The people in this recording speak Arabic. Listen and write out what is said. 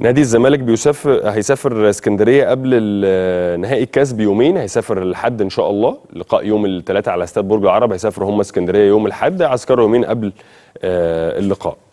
نادي الزمالك بيسافر هيسافر اسكندريه قبل نهائي الكاس بيومين هيسافر الحد ان شاء الله لقاء يوم الثلاثاء على استاد برج العرب هيسافروا هم اسكندريه يوم الحد عسكروا يومين قبل آه، اللقاء